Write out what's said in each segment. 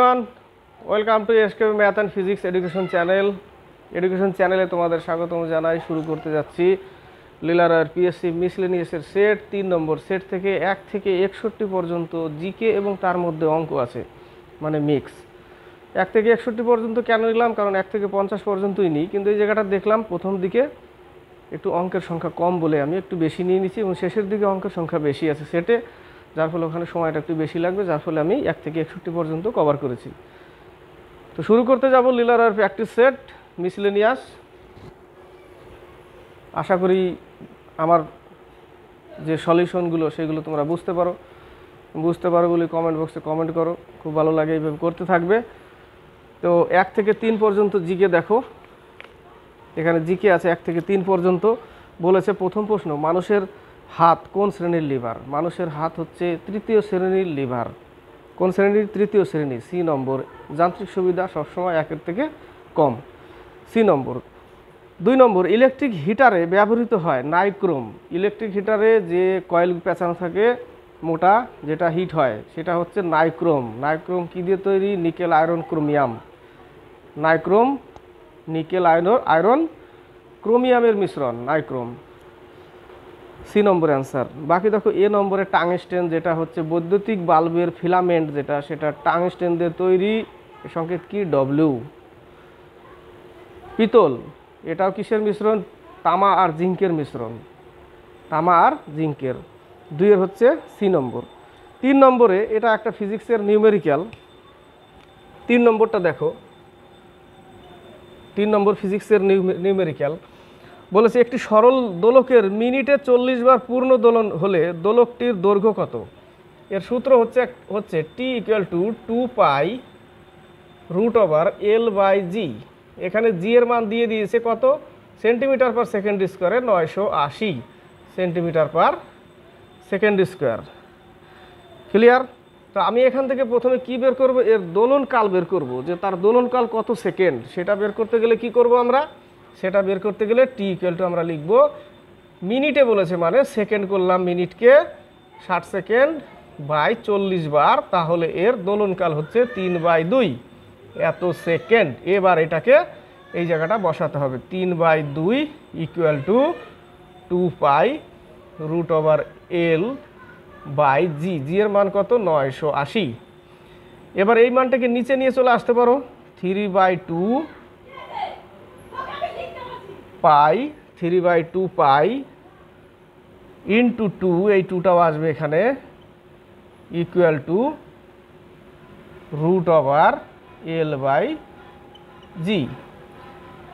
everyone welcome to S SK math and physics education channel education চ্যানেলে তোমাদের স্বাগতম জানাই শুরু করতে যাচ্ছি লিলার আর পিএসসি মিসলেনিয়াসের সেট তিন নম্বর সেট থেকে এক থেকে একষট্টি পর্যন্ত জিকে এবং তার মধ্যে অঙ্ক আছে মানে মিক্স এক থেকে একষট্টি পর্যন্ত কেন নিলাম কারণ এক থেকে পঞ্চাশ পর্যন্তই নিই কিন্তু এই জায়গাটা দেখলাম প্রথম দিকে একটু অঙ্কের সংখ্যা কম বলে আমি একটু বেশি নিয়ে নিচ্ছি এবং শেষের দিকে অঙ্কের সংখ্যা বেশি আছে সেটে যার ফলে ওখানে সময়টা একটু বেশি লাগবে যার ফলে আমি এক থেকে একষট্টি পর্যন্ত কভার করেছি তো শুরু করতে যাব লিলার আর প্র্যাকটিস সেট মিসলেনিয়াস আশা করি আমার যে সলিউশনগুলো সেগুলো তোমরা বুঝতে পারো বুঝতে পারো বলে কমেন্ট বক্সে কমেন্ট করো খুব ভালো লাগে এইভাবে করতে থাকবে তো এক থেকে তিন পর্যন্ত জিকে দেখো এখানে জিকে আছে এক থেকে তিন পর্যন্ত বলেছে প্রথম প্রশ্ন মানুষের হাত কোন শ্রেণীর লিভার মানুষের হাত হচ্ছে তৃতীয় শ্রেণীর লিভার কোন শ্রেণীর তৃতীয় শ্রেণী সি নম্বর যান্ত্রিক সুবিধা সবসময় একের থেকে কম সি নম্বর দুই নম্বর ইলেকট্রিক হিটারে ব্যবহৃত হয় নাইক্রোম ইলেকট্রিক হিটারে যে কয়েল পেঁচানো থাকে মোটা যেটা হিট হয় সেটা হচ্ছে নাইক্রোম নাইক্রোম কী দিয়ে তৈরি nickel iron chromium nichrome nickel iron iron ক্রোমিয়ামের মিশ্রণ নাইক্রোম সি নম্বরে অ্যান্সার বাকি দেখো এ নম্বরে টাংস্টেন যেটা হচ্ছে বৈদ্যুতিক বাল্বের ফিলামেন্ট যেটা সেটা টাংস্টেন দিয়ে তৈরি সংকেত কি ডব্লিউ পিতল এটাও কিসের মিশ্রণ তামা আর জিঙ্কের মিশ্রণ তামা আর জিঙ্কের দুইয়ের হচ্ছে সি নম্বর তিন নম্বরে এটা একটা ফিজিক্সের নিউমেরিক্যাল তিন নম্বরটা দেখো তিন নম্বর ফিজিক্সের নিউমেরিক্যাল বলেছে একটি সরল দোলকের মিনিটে চল্লিশ বার পূর্ণ দোলন হলে দোলকটির দৈর্ঘ্য কত এর সূত্র হচ্ছে হচ্ছে T equal to two pi root over L by G এখানে জি এর মান দিয়ে দিয়েছে কত সেন্টিমিটার পার সেকেন্ড স্কোয়ারে নয়শো আশি centimetre per second square clear তো আমি এখান থেকে প্রথমে কি বের করব এর দোলনকাল বের করব যে তার দোলনকাল কত সেকেন্ড সেটা বের করতে গেলে কি করব আমরা সেটা বের করতে গেলে টি ইকুয়াল টু আমরা লিখব মিনিটে বলেছে মানে সেকেন্ড করলাম মিনিটকে ষাট সেকেন্ড বাই চল্লিশ বার তাহলে এর দোলনকাল হচ্ছে তিন বাই দুই এত সেকেন্ড এবার এটাকে এই জায়গাটা বসাতে হবে তিন বাই দুই equal to two pi root over L by G G এর মান কত নয়শো আশি এবার এই মানটাকে নিচে নিয়ে চলে আসতে পারো three by two pi three by two pi into two এই টুটাও আসবে এখানে equal to root over L by G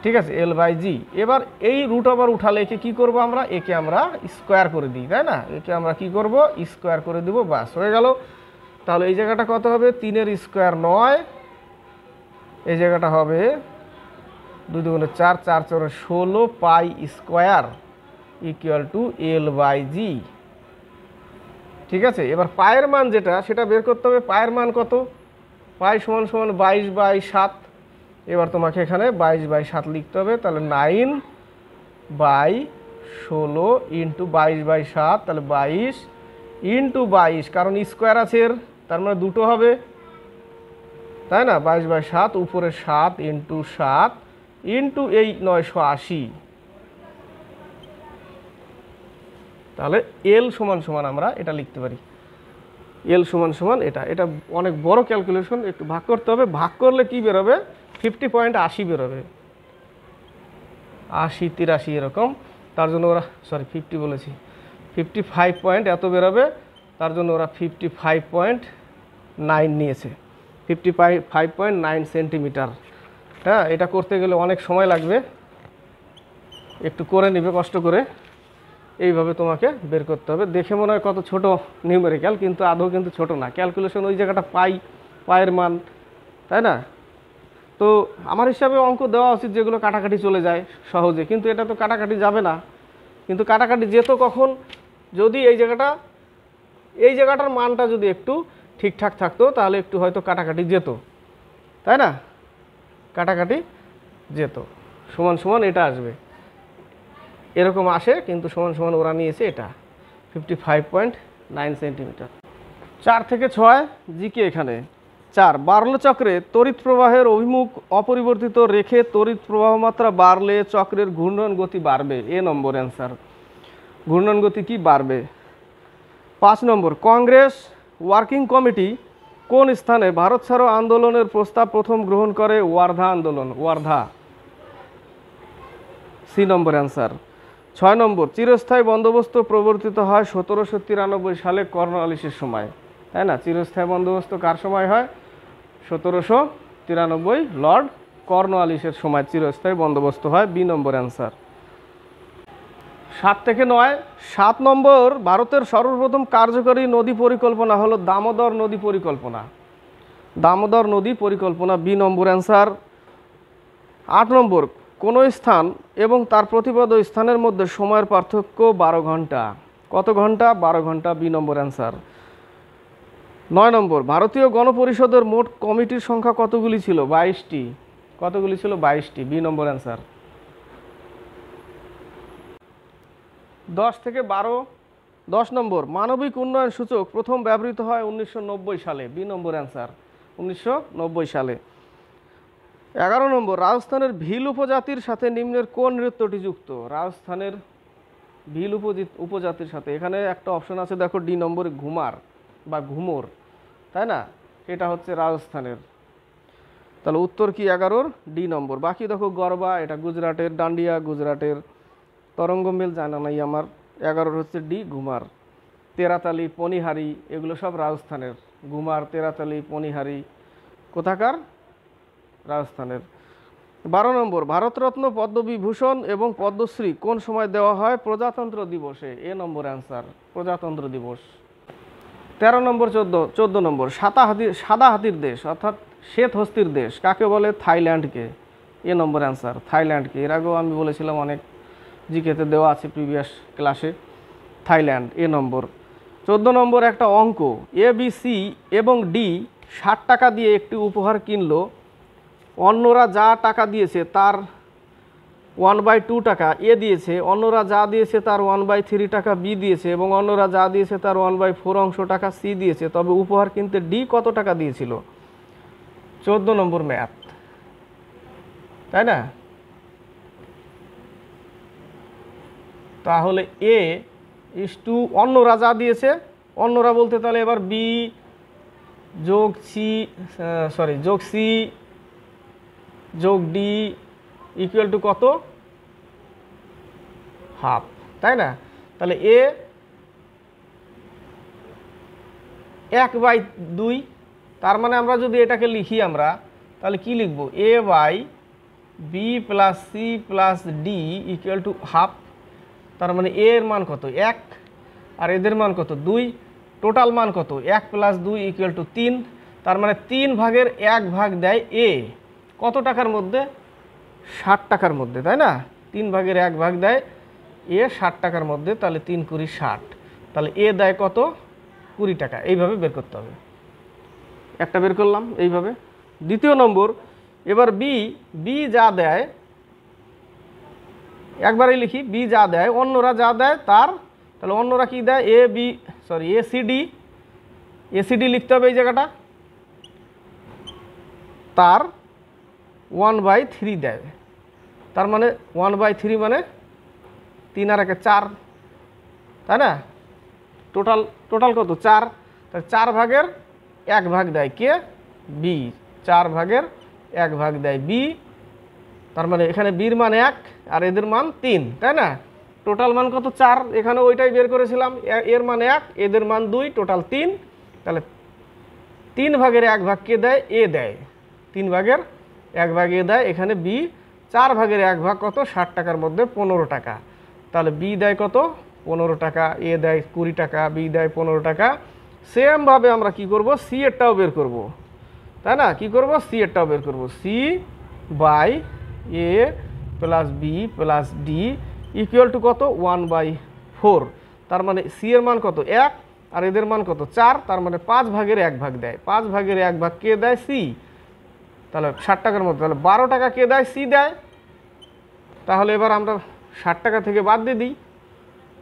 ঠিক আছে এল বাই জি এবার এই রুট ওভার উঠালে একে কী করবো আমরা একে আমরা স্কোয়ার করে দিই তাই না একে আমরা কি করব স্কোয়ার করে দেবো বাস হয়ে গেল তাহলে এই জায়গাটা কত হবে তিনের স্কোয়ার নয় এই জায়গাটা হবে দুই দুগুণে চার চার চৌরে ষোলো pi square equal to L by G ঠিক আছে এবার পায়ের মান যেটা সেটা বের করতে হবে পায়ের মান কত পাই সমান সমান বাইশ বাই সাত এবার তোমাকে এখানে বাইশ বাই সাত লিখতে হবে তাহলে নাইন বাই ষোলো ইন্টু বাইশ বাই সাত তাহলে বাইশ ইন্টু বাইশ কারণ স্কোয়ার আছে এর তার মানে দুটো হবে তাই না বাইশ বাই সাত উপরে সাত ইন্টু সাত ইন্টু এই নয়শো আশি তাহলে এল সমান সমান আমরা এটা লিখতে পারি এল সমান সমান এটা এটা অনেক বড় ক্যালকুলেশন একটু ভাগ করতে হবে ভাগ করলে কি বেরোবে ফিফটি পয়েন্ট আশি বেরোবে আশি তিরাশি এরকম তার জন্য ওরা সরি ফিফটি বলেছি ফিফটি ফাইভ পয়েন্ট এত বেরোবে তার জন্য ওরা ফিফটি ফাইভ পয়েন্ট নাইন নিয়েছে fifty five point nine centimetre হ্যাঁ এটা করতে গেলে অনেক সময় লাগবে একটু করে নেবে কষ্ট করে এইভাবে তোমাকে বের করতে হবে দেখে মনে হয় কত ছোট নিউমেরিক্যাল কিন্তু আদৌ কিন্তু ছোট না ক্যালকুলেশন ওই জায়গাটা পাই পায়ের মান তাই না তো আমার হিসাবে অঙ্ক দেওয়া উচিত যেগুলো কাটাকাটি চলে যায় সহজে কিন্তু এটা তো কাটাকাটি যাবে না কিন্তু কাটাকাটি যেত কখন যদি এই জায়গাটা এই জায়গাটার মানটা যদি একটু ঠিকঠাক থাকতো তাহলে একটু হয়তো কাটাকাটি যেত তাই না কাটাকাটি যেত সমান সমান এটা আসবে এরকম আসে কিন্তু সমান সমান ওরা নিয়েছে এটা fifty five point nine centimetre চার থেকে ছয় জিকে এখানে চার বাড়লো চক্রে তড়িৎ প্রবাহের অভিমুখ অপরিবর্তিত রেখে তড়িৎ প্রবাহ মাত্রা বাড়লে চক্রের ঘূর্ণন গতি বাড়বে এ নম্বর অ্যান্সার ঘূর্ণন গতি কি বাড়বে পাঁচ নম্বর কংগ্রেস ওয়ার্কিং কমিটি কোন স্থানে ভারত ছাড়ো আন্দোলনের প্রস্তাব প্রথম গ্রহণ করে ওয়ার্ধা আন্দোলন ওয়ার্ধা সি নম্বর অ্যান্সার ছয় নম্বর চিরস্থায়ী বন্দোবস্ত প্রবর্তিত হয় সতেরোশো তিরানব্বই সালে কর্ণালিসের সময় তাই না চিরস্থায়ী বন্দোবস্ত কার সময় হয় সতেরোশো তিরানব্বই লর্ড কর্নওয়ালিসের সময় চিরস্থায়ী বন্দোবস্ত হয় বি নম্বর অ্যান্সার সাত থেকে নয় সাত নম্বর ভারতের সর্বপ্রথম কার্যকরী নদী পরিকল্পনা হলো দামোদর নদী পরিকল্পনা দামোদর নদী পরিকল্পনা বি নম্বর অ্যান্সার আট নম্বর কোনো স্থান এবং তার প্রতিপদ স্থানের মধ্যে সময়ের পার্থক্য বারো ঘন্টা কত ঘন্টা বারো ঘন্টা বি নম্বর অ্যান্সার নয় নম্বর ভারতীয় গণপরিষদের মোট কমিটির সংখ্যা কতগুলি ছিল বাইশটি কতগুলি ছিল বাইশটি বি নম্বর অ্যান্সার দশ থেকে বারো দশ নম্বর মানবিক উন্নয়ন সূচক প্রথম ব্যবহৃত হয় উনিশশো সালে বি নম্বর অ্যান্সার উনিশশো সালে এগারো নম্বর রাজস্থানের ভিল উপজাতির সাথে নিম্নের কোন নৃত্যটি যুক্ত রাজস্থানের ভিল উপজাতির সাথে এখানে একটা অপশন আছে দেখো ডি নম্বরে ঘুমার বা ঘুমোর তাই না এটা হচ্ছে রাজস্থানের তাহলে উত্তর কি এগারোর ডি নম্বর বাকি দেখো গরবা এটা গুজরাটের ডান্ডিয়া গুজরাটের তরঙ্গমেল জানা নাই আমার এগারোর হচ্ছে ডি ঘুমার তেরাতালি পনিহারি এগুলো সব রাজস্থানের ঘুমার তেরাতালি পনিহারি কোথাকার রাজস্থানের বারো নম্বর ভারতরত্ন পদ্মবিভূষণ এবং পদ্মশ্রী কোন সময় দেওয়া হয় প্রজাতন্ত্র দিবসে এ নম্বর অ্যান্সার প্রজাতন্ত্র দিবস তেরো নম্বর চোদ্দো চোদ্দো নম্বর সাদা হাতির সাদা হাতির দেশ অর্থাৎ শ্বেত হস্তির দেশ কাকে বলে থাইল্যান্ডকে এ নম্বর অ্যান্সার থাইল্যান্ডকে এর আগেও আমি বলেছিলাম অনেক জিকেতে দেওয়া আছে প্রিভিয়াস ক্লাসে থাইল্যান্ড এ নম্বর চোদ্দো নম্বর একটা অঙ্ক এ বি সি এবং ডি ষাট টাকা দিয়ে একটি উপহার কিনল অন্যরা যা টাকা দিয়েছে তার ওয়ান বাই টু টাকা এ দিয়েছে অন্যরা যা দিয়েছে তার ওয়ান বাই থ্রি টাকা বি দিয়েছে এবং অন্যরা যা দিয়েছে তার ওয়ান বাই ফোর অংশ টাকা সি দিয়েছে তবে উপহার কিনতে ডি কত টাকা দিয়েছিল চোদ্দো নম্বর ম্যাথ তাই না তাহলে এ ইস টু অন্যরা যা দিয়েছে অন্যরা বলতে তাহলে এবার বি যোগ সি সরি যোগ সি যোগ ডি ইকুয়াল টু কত হাফ তাই না তাহলে এ এক বাই দুই তার মানে আমরা যদি এটাকে লিখি আমরা তাহলে কি লিখব A by B plus C plus D equal to half তার মানে এ এর মান কত এক আর এদের মান কত দুই টোটাল মান কত এক প্লাস দুই ইকুয়াল টু তিন তার মানে তিন ভাগের এক ভাগ দেয় এ কত টাকার মধ্যে ষাট টাকার মধ্যে তাই না তিন ভাগের এক ভাগ দেয় এ ষাট টাকার মধ্যে তাহলে তিন কুড়ি ষাট তাহলে এ দেয় কত কুড়ি টাকা এইভাবে বের করতে হবে একটা বের করলাম এইভাবে দ্বিতীয় নম্বর এবার বি বি যা দেয় একবারেই লিখি বি যা দেয় অন্যরা যা দেয় তার তাহলে অন্যরা কী দেয় A B sorry A C D A C D লিখতে হবে এই জায়গাটা তার ওয়ান বাই থ্রি দেয় তার মানে ওয়ান বাই থ্রি মানে তিন আর একে চার তাই না টোটাল টোটাল কত চার তাহলে চার ভাগের এক ভাগ দেয় কে বি চার ভাগের এক ভাগ দেয় বি তার মানে এখানে বির মান এক আর এদের মান তিন তাই না টোটাল মান কত চার এখানে ওইটাই বের করেছিলাম এর মান এক এদের মান দুই টোটাল তিন তাহলে তিন ভাগের এক ভাগ কে দেয় এ দেয় তিন ভাগের এক ভাগ এ দেয় এখানে বি চার ভাগের এক ভাগ কত ষাট টাকার মধ্যে পনেরো টাকা তাহলে বি দেয় কত পনেরো টাকা এ দেয় কুড়ি টাকা বি দেয় পনেরো টাকা সেমভাবে আমরা কি করব সি এরটাও বের করব তাই না কি করব সি এরটাও বের করব C by A plus B plus D equal to কত ওয়ান বাই ফোর তার মানে সি এর মান কত এক আর এদের মান কত চার তার মানে পাঁচ ভাগের এক ভাগ দেয় পাঁচ ভাগের এক ভাগ কে দেয় সি তাহলে ষাট টাকার মতো তাহলে বারো টাকা কে দেয় সি দেয় তাহলে এবার আমরা ষাট টাকা থেকে বাদ দিয়ে দিই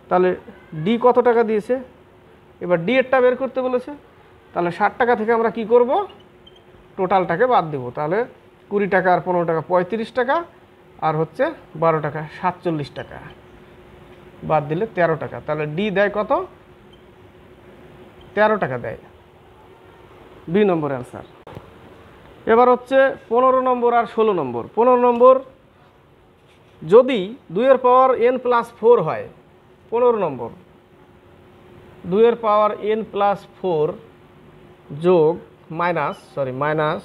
তাহলে ডি কত টাকা দিয়েছে এবার ডি এরটা বের করতে বলেছে তাহলে ষাট টাকা থেকে আমরা কি করব টোটালটাকে বাদ দেবো তাহলে কুড়ি টাকা আর পনেরো টাকা পঁয়ত্রিশ টাকা আর হচ্ছে বারো টাকা সাতচল্লিশ টাকা বাদ দিলে ১৩ টাকা তাহলে ডি দেয় কত ১৩ টাকা দেয় বি নম্বর অ্যান্সার এবার হচ্ছে পনেরো নম্বর আর ষোলো নম্বর পনেরো নম্বর যদি দুইয়ের পাওয়ার এন প্লাস ফোর হয় পনেরো নম্বর দুইয়ের পাওয়ার এন প্লাস ফোর যোগ মাইনাস সরি মাইনাস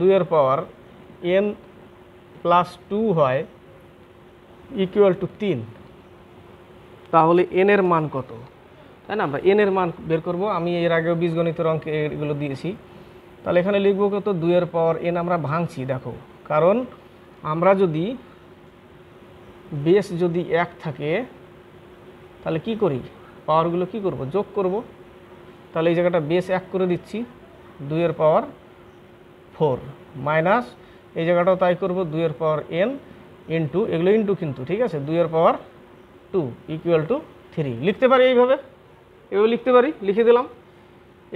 দুইয়ের পাওয়ার এন প্লাস টু হয় ইকুয়াল টু তিন তাহলে এনের মান কত তাই না আমরা এনের মান বের করব আমি এর আগেও বীজগণিতের অঙ্কে এগুলো দিয়েছি তাহলে এখানে লিখব কত দুইয়ের পাওয়ার এন আমরা ভাঙছি দেখো কারণ আমরা যদি বেস যদি এক থাকে তাহলে কি করি পাওয়ারগুলো কি করব যোগ করব তাহলে এই জায়গাটা বেস এক করে দিচ্ছি দুইয়ের পাওয়ার ফোর মাইনাস এই জায়গাটাও তাই করব দুইয়ের পাওয়ার এন টু এগুলো ইন্টু কিন্তু ঠিক আছে দুইয়ের power two equal to three লিখতে পারি এইভাবে এভাবে লিখতে পারি লিখে দিলাম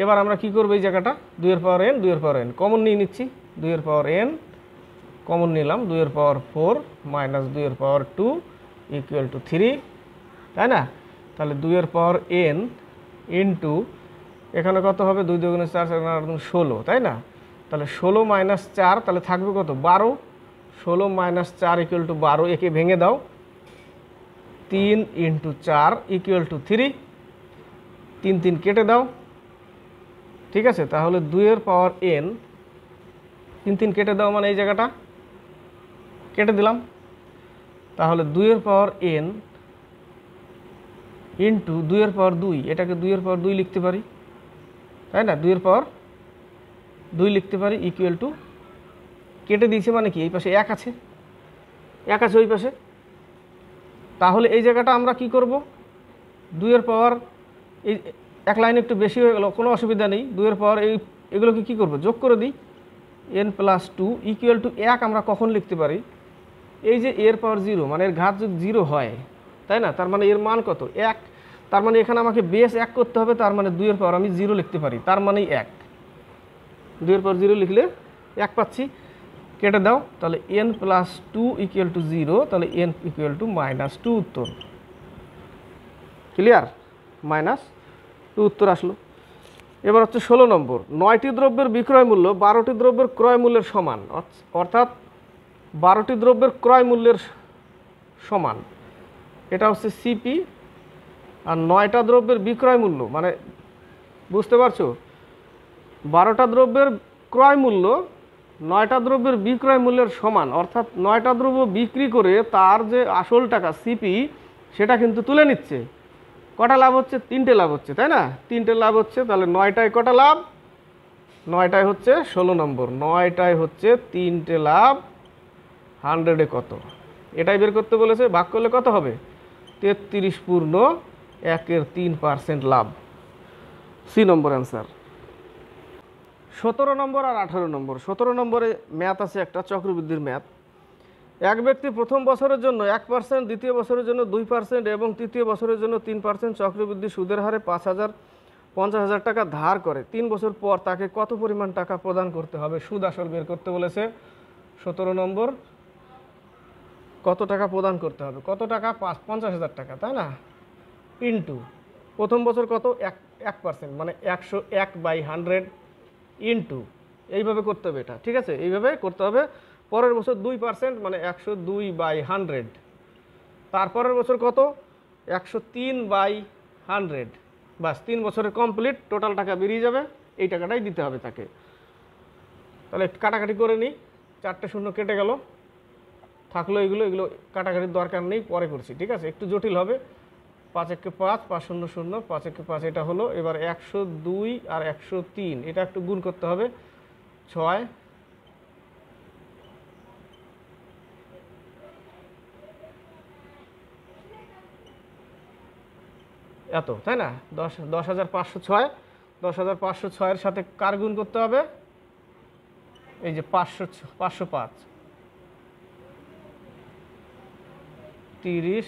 এবার আমরা কি করবো এই জায়গাটা দুইয়ের পাওয়ার এন দুইয়ের পাওয়ার এন কমন নিয়ে নিচ্ছি দুইয়ের পাওয়ার এন কমন নিলাম দুইয়ের পাওয়ার ফোর মাইনাস দুইয়ের power two equal to three তাই না তাহলে দুইয়ের পাওয়ার এন ইন্টু এখানে কত হবে দুই দুগুণে চার চার ষোলো তাই না তাহলে ষোলো মাইনাস চার তাহলে থাকবে কত বারো ষোলো মাইনাস চার ইকুয়াল টু বারো একে ভেঙে দাও তিন ইন্টু চার ইকুয়াল টু থ্রি তিন তিন কেটে দাও ঠিক আছে তাহলে দুইয়ের পাওয়ার এন তিন তিন কেটে দাও মানে এই জায়গাটা কেটে দিলাম তাহলে দুইয়ের পাওয়ার এন ইন্টু দুইয়ের পাওয়ার দুই এটাকে দুইয়ের পাওয়ার দুই লিখতে পারি তাই না দুইয়ের পাওয়ার দুই লিখতে পারি ইকুয়াল টু কেটে দিয়েছে মানে কি এই পাশে এক আছে এক আছে ওই পাশে তাহলে এই জায়গাটা আমরা কি করব দুইয়ের পাওয়ার এই এক লাইন একটু বেশি হয়ে গেল কোনো অসুবিধা নেই দুইয়ের পাওয়ার এই এগুলোকে কী করব যোগ করে দিই N plus two equal to এক আমরা কখন লিখতে পারি এই যে এর পাওয়ার জিরো মানে এর ঘাত যদি জিরো হয় তাই না তার মানে এর মান কত এক তার মানে এখানে আমাকে বেস এক করতে হবে তার মানে দুইয়ের পাওয়ার আমি জিরো লিখতে পারি তার মানেই এক দুইয়ের পর জিরো লিখলে এক পাচ্ছি কেটে দাও তাহলে N plus two equal to zero তাহলে N equal to minus two উত্তর ক্লিয়ার মাইনাস টু উত্তর আসলো এবার হচ্ছে ষোলো নম্বর নয়টি দ্রব্যের বিক্রয় মূল্য বারোটি দ্রব্যের ক্রয় মূল্যের সমান অর্থাৎ বারোটি দ্রব্যের ক্রয় মূল্যের সমান এটা হচ্ছে সিপি আর নয়টা দ্রব্যের বিক্রয় মূল্য মানে বুঝতে পারছো বারোটা দ্রব্যের ক্রয় মূল্য নয়টা দ্রব্যের বিক্রয় মূল্যের সমান অর্থাৎ নয়টা দ্রব্য বিক্রি করে তার যে আসল টাকা সিপি সেটা কিন্তু তুলে নিচ্ছে কটা লাভ হচ্ছে তিনটে লাভ হচ্ছে তাই না তিনটে লাভ হচ্ছে তাহলে নয়টায় কটা লাভ নয়টায় হচ্ছে ষোলো নম্বর নয়টায় হচ্ছে তিনটে লাভ হান্ড্রেডে কত এটাই বের করতে বলেছে ভাগ করলে কত হবে তেত্রিশ পূর্ণ একের তিন পার্সেন্ট লাভ সি নম্বর অ্যান্সার সতেরো নম্বর আর আঠেরো নম্বর সতেরো নম্বরে ম্যাথ আছে একটা চক্রবৃদ্ধির ম্যাথ এক ব্যক্তি প্রথম বছরের জন্য এক পার্সেন্ট দ্বিতীয় বছরের জন্য দুই পার্সেন্ট এবং তৃতীয় বছরের জন্য তিন পার্সেন্ট চক্রবৃদ্ধি সুদের হারে পাঁচ হাজার পঞ্চাশ হাজার টাকা ধার করে তিন বছর পর তাকে কত পরিমাণ টাকা প্রদান করতে হবে সুদ আসল বের করতে বলেছে সতেরো নম্বর কত টাকা প্রদান করতে হবে কত টাকা পাঁচ পঞ্চাশ হাজার টাকা তাই না ইন্টু প্রথম বছর কত এক এক পার্সেন্ট মানে একশো এক বাই হান্ড্রেড ইন্টু এইভাবে করতে হবে এটা ঠিক আছে এইভাবে করতে হবে পরের বছর দুই পার্সেন্ট মানে একশো দুই বাই হান্ড্রেড তারপরের বছর কত একশো তিন বাই হান্ড্রেড বাস তিন বছরের কমপ্লিট টোটাল টাকা বেরিয়ে যাবে এই টাকাটাই দিতে হবে তাকে তাহলে কাটাকাটি করে নিই চারটে শূন্য কেটে গেল থাকলো এগুলো এগুলো কাটাকাটির দরকার নেই পরে করছি ঠিক আছে একটু জটিল হবে পাঁচ একে পাঁচ পাঁচ শূন্য শূন্য পাঁচ একে পাঁচ এটা হলো এবার একশো দুই আর একশো তিন এটা একটু গুণ করতে হবে ছয় এত তাই না দশ দশ হাজার পাঁচশো ছয় দশ হাজার পাঁচশো ছয়ের সাথে কার গুণ করতে হবে এই যে পাঁচশো পাঁচশো পাঁচ তিরিশ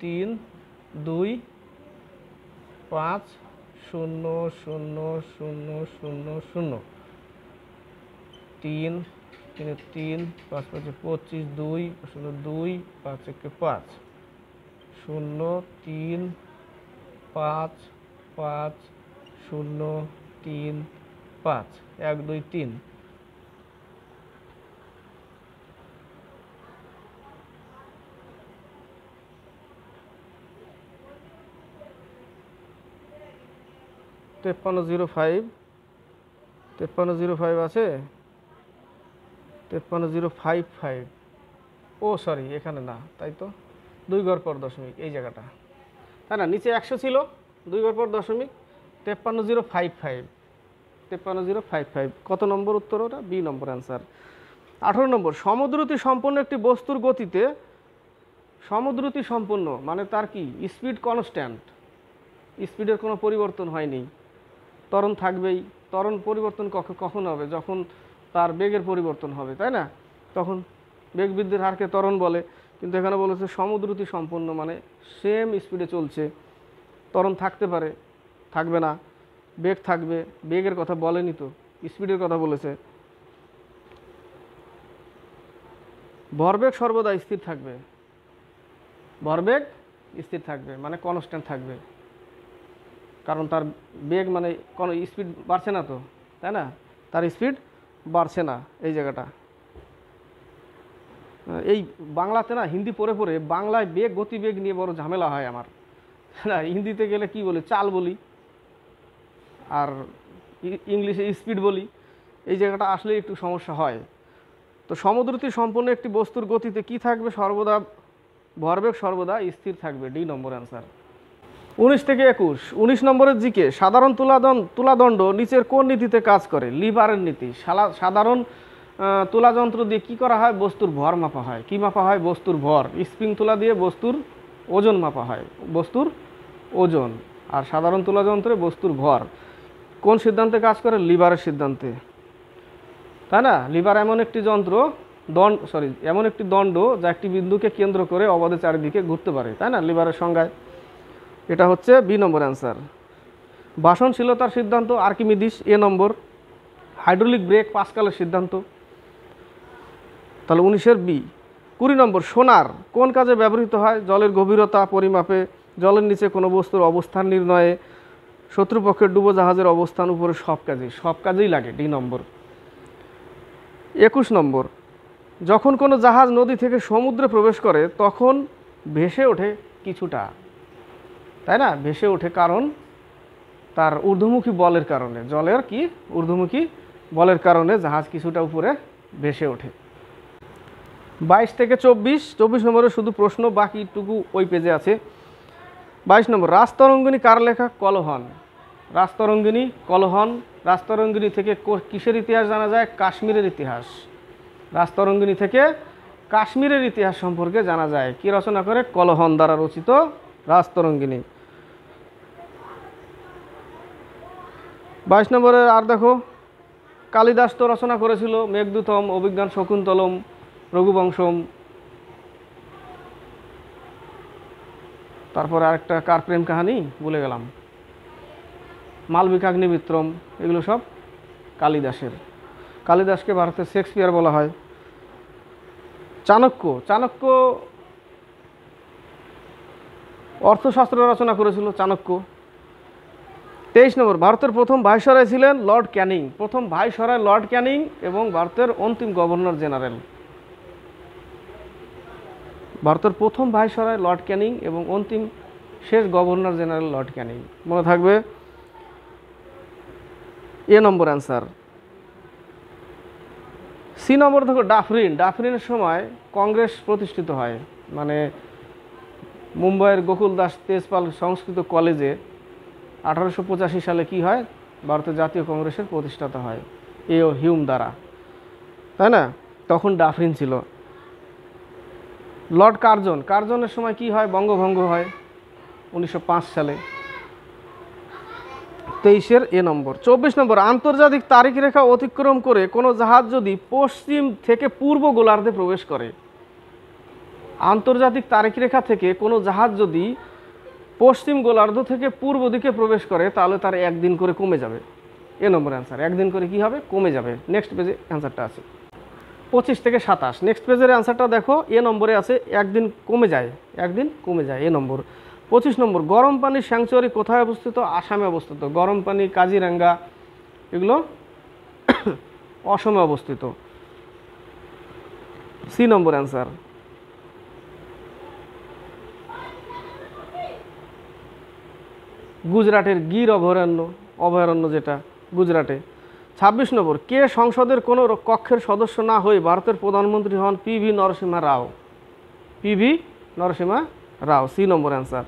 তিন দুই পাঁচ শূন্য শূন্য শূন্য শূন্য শূন্য তিন তিন তিন পাঁচ পাঁচে পঁচিশ দুই শূন্য দুই পাঁচ একে পাঁচ শূন্য তিন পাঁচ পাঁচ শূন্য তিন পাঁচ এক দুই তিন তেপ্পান্ন জিরো ফাইভ তেপ্পান্ন জিরো ফাইভ আছে তেপ্পান্ন জিরো ফাইভ ফাইভ ও সরি এখানে না তাই তো দুই ঘর পর দশমিক এই জায়গাটা তাই না নিচে একশো ছিল দুই ঘর পর দশমিক তেপ্পান্ন জিরো ফাইভ ফাইভ তেপ্পান্ন জিরো ফাইভ ফাইভ কত নম্বর উত্তর ওটা বি নম্বর অ্যান্সার আঠেরো নম্বর সমুদ্রতি সম্পন্ন একটি বস্তুর গতিতে সমুদ্রতি সম্পন্ন মানে তার কি স্পিড কনস্ট্যান্ট স্পিডের কোনো পরিবর্তন হয়নি ত্বরণ থাকবেই ত্বরণ পরিবর্তন কখন কখন হবে যখন তার বেগের পরিবর্তন হবে তাই না তখন বেগ বৃদ্ধির হারকে ত্বরণ বলে কিন্তু এখানে বলেছে সমুদ্রতি সম্পন্ন মানে সেম স্পিডে চলছে ত্বরণ থাকতে পারে থাকবে না বেগ থাকবে বেগের কথা বলেনি তো স্পিডের কথা বলেছে ভরবেগ সর্বদা স্থির থাকবে ভরবেগ স্থির থাকবে মানে কনস্ট্যান্ট থাকবে কারণ তার বেগ মানে কোনো স্পিড বাড়ছে না তো তাই না তার স্পিড বাড়ছে না এই জায়গাটা এই বাংলাতে না হিন্দি পড়ে পড়ে বাংলায় বেগ গতিবেগ নিয়ে বড় ঝামেলা হয় আমার না হিন্দিতে গেলে কি বলে চাল বলি আর ইংলিশে স্পিড বলি এই জায়গাটা আসলে একটু সমস্যা হয় তো সমুদ্রতি সম্পন্ন একটি বস্তুর গতিতে কি থাকবে সর্বদা ভরবেগ সর্বদা স্থির থাকবে ডি নম্বর অ্যান্সার উনিশ থেকে একুশ উনিশ নম্বরের জিকে সাধারণ তুলাদন তুলাদণ্ড নিচের কোন নীতিতে কাজ করে লিভারের নীতি সাধারণ তুলাযন্ত্র দিয়ে কি করা হয় বস্তুর ভর মাপা হয় কি মাপা হয় বস্তুর ভর স্প্রিং তুলা দিয়ে বস্তুর ওজন মাপা হয় বস্তুর ওজন আর সাধারণ তুলাযন্ত্রে বস্তুর ভর কোন সিদ্ধান্তে কাজ করে লিভারের সিদ্ধান্তে তাই না লিভার এমন একটি যন্ত্র দণ্ড সরি এমন একটি দণ্ড যা একটি বিন্দুকে কেন্দ্র করে অবাধে চারিদিকে ঘুরতে পারে তাই না লিভারের সংজ্ঞায় এটা হচ্ছে বি নম্বর অ্যান্সার বাসনশীলতার সিদ্ধান্ত আর্কিমিদিস এ নম্বর হাইড্রোলিক ব্রেক পাঁচকালের সিদ্ধান্ত তাহলে উনিশের বি কুড়ি নম্বর সোনার কোন কাজে ব্যবহৃত হয় জলের গভীরতা পরিমাপে জলের নিচে কোনো বস্তুর অবস্থান নির্ণয়ে শত্রুপক্ষের ডুবোজাহাজের অবস্থান উপরে সব কাজেই সব কাজেই লাগে ডি নম্বর একুশ নম্বর যখন কোনো জাহাজ নদী থেকে সমুদ্রে প্রবেশ করে তখন ভেসে ওঠে কিছুটা তাই না ভেসে ওঠে কারণ তার ঊর্ধ্বমুখী বলের কারণে জলের কি ঊর্ধ্বমুখী বলের কারণে জাহাজ কিছুটা উপরে ভেসে ওঠে বাইশ থেকে চব্বিশ চব্বিশ নম্বরে শুধু প্রশ্ন বাকিটুকু ওই পেজে আছে বাইশ নম্বর রাস্তরঙ্গিনী কার লেখা কলহন রাস্তরঙ্গিনী কলহন রাস্তরঙ্গিনী থেকে কিসের ইতিহাস জানা যায় কাশ্মীরের ইতিহাস রাস্তরঙ্গিনী থেকে কাশ্মীরের ইতিহাস সম্পর্কে জানা যায় কি রচনা করে কলহন দ্বারা রচিত রাস্তরঙ্গিনী বাইশ নম্বরে আর দেখো কালিদাস তো রচনা করেছিল মেঘদূতম অভিজ্ঞান শকুন্তলম রঘুবংশম তারপরে আরেকটা কার প্রেম কাহানি বলে গেলাম মালবিকাগ্নিমিত্রম এগুলো সব কালিদাসের কালিদাসকে ভারতের শেক্সপিয়ার বলা হয় চাণক্য চাণক্য অর্থশাস্ত্র রচনা করেছিল চাণক্য তেইশ নম্বর ভারতের প্রথম ভাইসরায় ছিলেন লর্ড ক্যানিং প্রথম ভাইসরায় লর্ড ক্যানিং এবং ভারতের অন্তিম গভর্নর জেনারেল ভারতের প্রথম ভাইসরায় লর্ড ক্যানিং এবং অন্তিম শেষ গভর্নর জেনারেল লর্ড ক্যানিং মনে থাকবে এ নম্বর অ্যান্সার সি নম্বর দেখো ডাফরিন ডাফরিনের সময় কংগ্রেস প্রতিষ্ঠিত হয় মানে মুম্বাইয়ের গোকুল দাস তেজপাল সংস্কৃত কলেজে আঠারোশো সালে কি হয় ভারতের জাতীয় কংগ্রেসের প্রতিষ্ঠাতা হয় এ ও হিউম দ্বারা তাই না তখন ডাফরিন ছিল লর্ড কার্জন কার্জনের সময় কি হয় বঙ্গভঙ্গ হয় উনিশশো সালে তেইশের এ নম্বর চব্বিশ নম্বর আন্তর্জাতিক তারিখ রেখা অতিক্রম করে কোনো জাহাজ যদি পশ্চিম থেকে পূর্ব গোলার্ধে প্রবেশ করে আন্তর্জাতিক তারিখ রেখা থেকে কোনো জাহাজ যদি পশ্চিম গোলার্ধ থেকে পূর্ব দিকে প্রবেশ করে তাহলে তার একদিন করে কমে যাবে এ নম্বর অ্যান্সার একদিন করে কি হবে কমে যাবে নেক্সট পেজে অ্যান্সারটা আছে পঁচিশ থেকে সাতাশ নেক্সট পেজের অ্যান্সারটা দেখো এ নম্বরে আছে একদিন কমে যায় একদিন কমে যায় এ নম্বর পঁচিশ নম্বর গরম পানির স্যাংচুয়ারি কোথায় অবস্থিত আসামে অবস্থিত গরম পানি কাজিরাঙ্গা এগুলো অসমে অবস্থিত সি নম্বর অ্যান্সার গুজরাটের গির অভয়ারণ্য অভয়ারণ্য যেটা গুজরাটে ছাব্বিশ নম্বর কে সংসদের কোনো কক্ষের সদস্য না হয়ে ভারতের প্রধানমন্ত্রী হন P V Narasimha Rao P V Narasimha Rao C নম্বর অ্যান্সার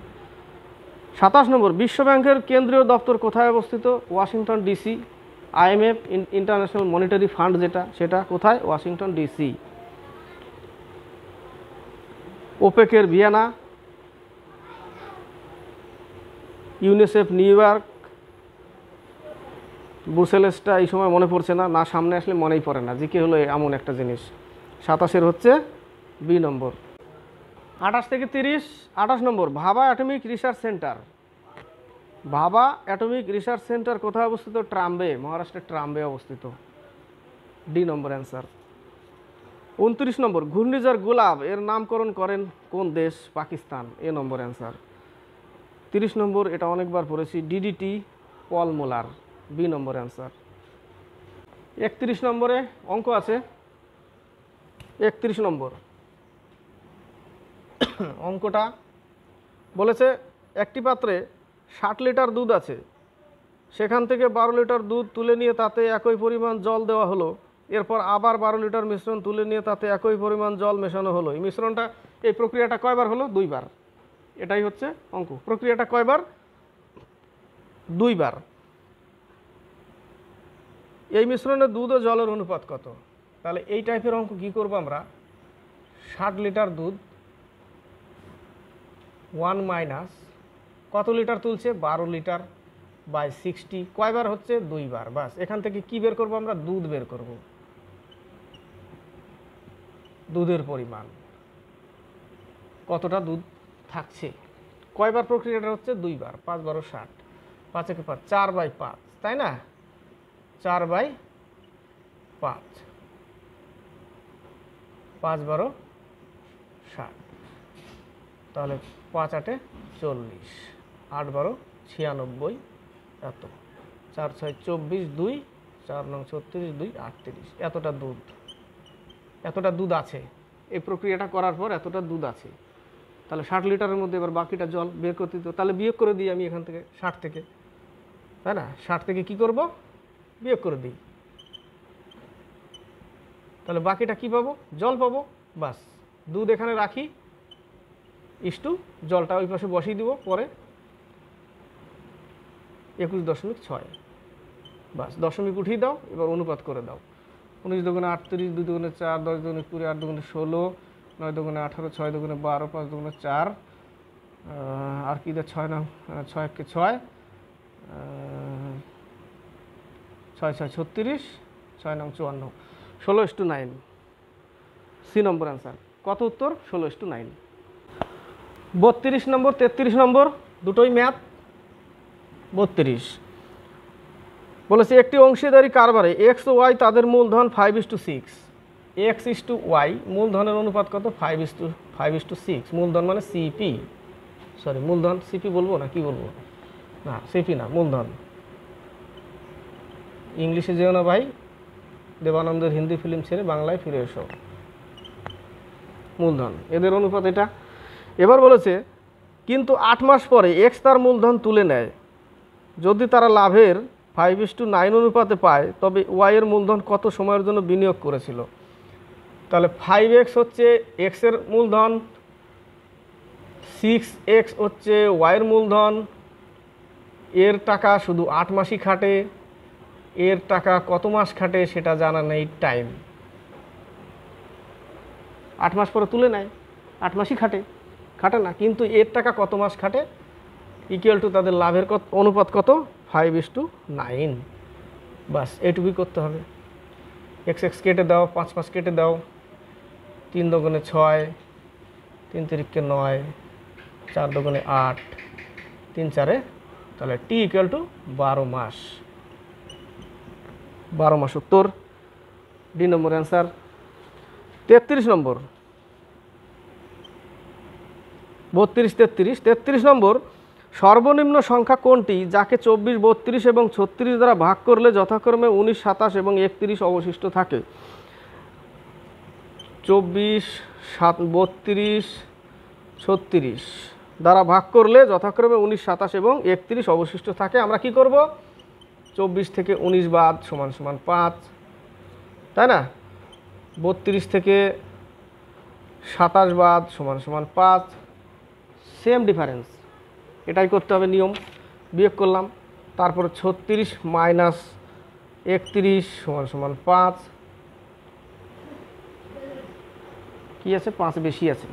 সাতাশ নম্বর বিশ্বব্যাংকের কেন্দ্রীয় দপ্তর কোথায় অবস্থিত Washington DC IMF international monetary fund যেটা সেটা কোথায় ওয়াশিংটন ডিসি ওপেকের ভিয়েনা ইউনিসেফ নিউ ইয়র্ক বুসেলেসটা এই সময় মনে পড়ছে না না সামনে আসলে মনেই পড়ে না জিকে হলো এমন একটা জিনিস সাতাশের হচ্ছে বি নম্বর আঠাশ থেকে তিরিশ আঠাশ নম্বর Bhabha atomic research centre Bhabha atomic research centre কোথায় অবস্থিত ট্রাম্বে মহারাষ্ট্রের ট্রাম্বে অবস্থিত ডি নম্বর অ্যান্সার উনত্রিশ নম্বর ঘূর্ণিঝড় গোলাপ এর নামকরণ করেন কোন দেশ পাকিস্তান এ নম্বর অ্যান্সার তিরিশ নম্বর এটা অনেকবার পড়েছি ডিডিটি পলমোলার বি নম্বর অ্যান্সার একত্রিশ নম্বরে অঙ্ক আছে একত্রিশ নম্বর অঙ্কটা বলেছে একটি পাত্রে ষাট লিটার দুধ আছে সেখান থেকে বারো লিটার দুধ তুলে নিয়ে তাতে একই পরিমাণ জল দেওয়া হলো এরপর আবার বারো লিটার মিশ্রণ তুলে নিয়ে তাতে একই পরিমাণ জল মেশানো হলো এই মিশ্রণটা এই প্রক্রিয়াটা কয়বার হলো দুইবার এটাই হচ্ছে অঙ্ক প্রক্রিয়াটা কয়বার দুইবার এই মিশ্রণে দুধ ও জলের অনুপাত কত তাহলে এই টাইপের অঙ্ক কী করবো আমরা ষাট লিটার দুধ ওয়ান মাইনাস কত লিটার তুলছে বারো লিটার বাই সিক্সটি কয়বার হচ্ছে দুইবার বাস এখান থেকে কি বের করব আমরা দুধ বের করব দুধের পরিমাণ কতটা দুধ থাকছে কয়বার প্রক্রিয়াটা হচ্ছে দুইবার পাঁচ বারো ষাট পাঁচ একে পাঁচ চার বাই পাঁচ তাই না চার বাই পাঁচ পাঁচ বারো ষাট তাহলে পাঁচ আটে চল্লিশ আট বারো ছিয়ানব্বই এত চার ছয় চব্বিশ দুই চার নং ছত্রিশ দুই আটত্রিশ এতটা দুধ এতটা দুধ আছে এই প্রক্রিয়াটা করার পর এতটা দুধ আছে তাহলে ষাট লিটারের মধ্যে এবার বাকিটা জল বের করতে দিত তাহলে বিয়োগ করে দিই আমি এখান থেকে ষাট থেকে তাই না ষাট থেকে কি করব বিয়োগ করে দিই তাহলে বাকিটা কি পাবো জল পাবো বাস দুধ এখানে রাখি ইস্টু জলটা ওই পাশে বসিয়ে দিব পরে একুশ দশমিক ছয় বাস দশমিক উঠিয়ে দাও এবার অনুপাত করে দাও উনিশ দুগুণে আটত্রিশ দুই দুগুণে চার দশ দুগুণে কুড়ি আট দুগুণে ষোলো নয় দুগুণে আঠারো ছয় দুগুণে বারো পাঁচ দুগুণে চার আর কি দেয় ছয় নাম ছয় একটি ছয় ছয় ছয় ছত্রিশ ছয় নাম চুয়ান্ন ষোলো টু নাইন সি নম্বর অ্যান্সার কত উত্তর ষোলো টু নাইন বত্রিশ নম্বর তেত্রিশ নম্বর দুটোই ম্যাথ বত্রিশ বলেছে একটি অংশীদারি কারবারে এক্স ও ওয়াই তাদের মূলধন five is to six X is to Y মূলধনের অনুপাত কত five is to five is to six মূলধন মানে সিপি সরি মূলধন সিপি বলবো না কি বলবো না সিপি না মূলধন ইংলিশে যেও না ভাই দেবানন্দের হিন্দি ফিল্ম ছেড়ে বাংলায় ফিরে এসো মূলধন এদের অনুপাত এটা এবার বলেছে কিন্তু আট মাস পরে এক্স তার মূলধন তুলে নেয় যদি তারা লাভের ফাইভ ইস টু নাইন অনুপাতে পায় তবে ওয়াইয়ের মূলধন কত সময়ের জন্য বিনিয়োগ করেছিল তাহলে ফাইভ এক্স হচ্ছে এক্সের মূলধন সিক্স এক্স হচ্ছে ওয়াইয়ের মূলধন এর টাকা শুধু আট মাসই খাটে এর টাকা কত মাস খাটে সেটা জানা নেই টাইম আট মাস পরে তুলে নেয় আট মাসই খাটে খাটে না কিন্তু এর টাকা কত মাস খাটে ইকুয়াল টু তাদের লাভের কত অনুপাত কত ফাইভ ইস টু নাইন বাস এটুকুই করতে হবে এক্স এক্স কেটে দাও পাঁচ পাঁচ কেটে দাও তিন দোকানে ছয় তিন তিরিককে নয় চার দোকানে আট তিন চারে তাহলে টি ইকুয়াল টু বারো মাস বারো মাস উত্তর ডি নম্বর অ্যান্সার তেত্রিশ নম্বর বত্রিশ তেত্রিশ তেত্রিশ নম্বর সর্বনিম্ন সংখ্যা কোনটি যাকে চব্বিশ বত্রিশ এবং ছত্রিশ দ্বারা ভাগ করলে যথাক্রমে উনিশ সাতাশ এবং একত্রিশ অবশিষ্ট থাকে চব্বিশ সাত বত্রিশ ছত্রিশ দ্বারা ভাগ করলে যথাক্রমে উনিশ সাতাশ এবং একত্রিশ অবশিষ্ট থাকে আমরা কি করব চব্বিশ থেকে উনিশ বাদ সমান সমান পাঁচ তাই না বত্রিশ থেকে সাতাশ বাদ সমান সমান পাঁচ সেম ডিফারেন্স এটাই করতে হবে নিয়ম বিয়োগ করলাম তারপর ছত্রিশ মাইনাস একত্রিশ সমান সমান পাঁচ কি আছে পাঁচ বেশি আছে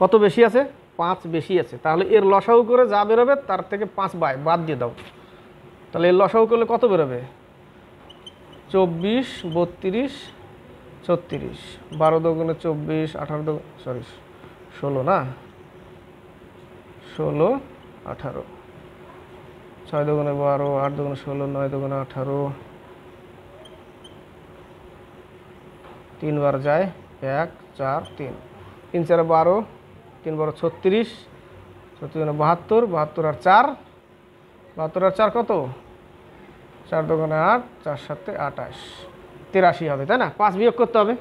কত বেশি আছে পাঁচ বেশি আছে তাহলে এর লসাউ করে যা বেরোবে তার থেকে পাঁচ বাই বাদ দিয়ে দাও তাহলে এর লসাউ করলে কত বেরোবে চব্বিশ বত্রিশ ছত্রিশ বারো দোকানে চব্বিশ আঠারো দো সরি ষোলো না ষোলো আঠারো ছয় দোকানে বারো আট দোকানে ষোলো নয় দোকানে আঠারো তিনবার যায় এক চার তিন তিন চার বারো তিন বারো ছত্রিশ ছত্রিশ মানে বাহাত্তর বাহাত্তর আর চার বাহাত্তর আর চার কত চার দোকানে আট চার সাতে আটাশ তেরাশি হবে তাই না পাঁচ বিয়োগ করতে হবে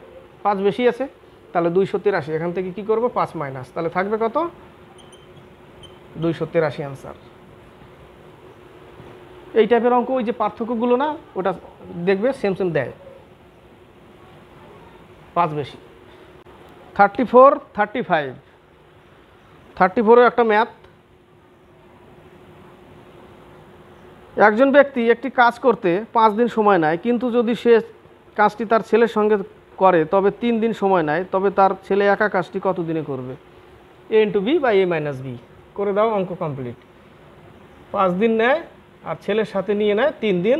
পাঁচ বেশি আছে তাহলে দুইশো তেরাশি এখান থেকে কি করব পাঁচ মাইনাস তাহলে থাকবে কত দুইশো তেরাশি আনসার এই টাইপের অঙ্ক ওই যে পার্থক্যগুলো না ওটা দেখবে সেম সেম দেয় পাঁচ বেশি thirty four thirty five thirty ফোরও একটা ম্যাথ একজন ব্যক্তি একটি কাজ করতে পাঁচ দিন সময় নেয় কিন্তু যদি সে কাজটি তার ছেলের সঙ্গে করে তবে তিন দিন সময় নেয় তবে তার ছেলে একা কাজটি কত দিনে করবে এ ইন্টু বি বা এ মাইনাস বি করে দাও অঙ্ক কমপ্লিট পাঁচ দিন নেয় আর ছেলের সাথে নিয়ে নেয় তিন দিন